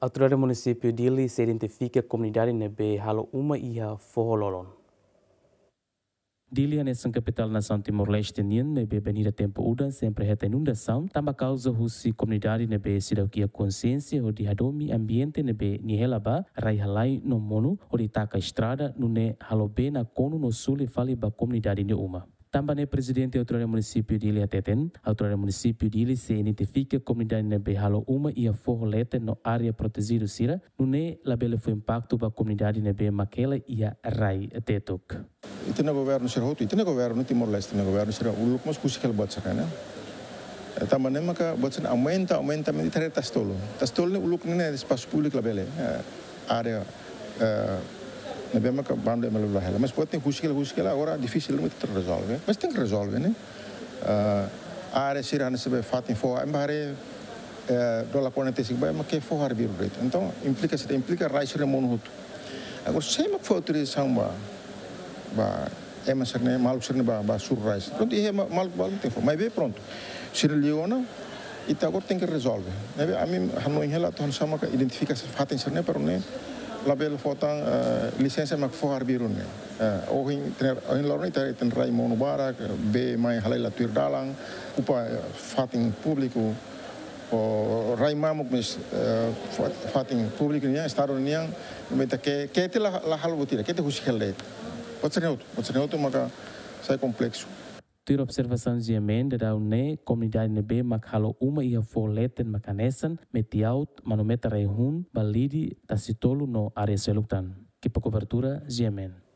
Autoridade do município de Ili se identifica a comunidade nebe halo uma iha forhololon. Dili é anesan capital São Timor-Leste nien nebe benida tempo udan sempre reta inundação, tamba causa husi comunidade nebe a consciência o hadomi ambiente nebe nihelaba raihalai no mono o taca estrada nune na cono no sule fale ba comunidade ne uma. Também Presiden presidente da autoridade do município de Ilha Teten, a autoridade do município de Ilha se identifica a comunidade na Behalo uma e a forleta na área protegida Sira, no é labela foi impacto para a comunidade na Be Maquela e a Rai Tetok. Itu na governo Sira Hotu, itu na governo Timor Leste, na governo Sira Uluk, mas kusi kel buat sakana. Eh? Eh, Também é maka buat sana aumenta, aumenta, mas itu tastolo. Tastolo ne Uluk ne espaço público labela, área eh, Me bem ah, eh, que bando de melhor ela. Mas pode ter rusquela, rusquela agora difícil muito resolver. Mas tem que resolver, né? A área sirana se bem fatem embora do dólar 45 bem, mas que fora harbir rate. Então implica se implica raiz de monhuto. Agora sempre que for autorização ba ba é mas né mal ser ba ba sur raiz. Pronto, é mal mal tem for. Mas bem pronto. Sierra Leone e agora tem que resolver. A mim, a minha relação, a identificação, a fatem ser né para o né label fotan uh, eh, lisense mak fo harbirun ne ya. uh, ohin tener ohin lorni ta ten rai mon barak be mai halai la tur dalang upa eh, fatin publiku o rai mamuk mes eh, uh, fatin publiku ne staron ne meta ke ke te la, la halbutira ke te husi helde Potser neutro, potser neutro, maka sai complexo. ter observação e de emenda da UNE, comunidade NB, macalo uma ia a folete macanesan, metiaut, manometa rehun, balidi, tacitolo no área selutan. Que para cobertura, Ziemen.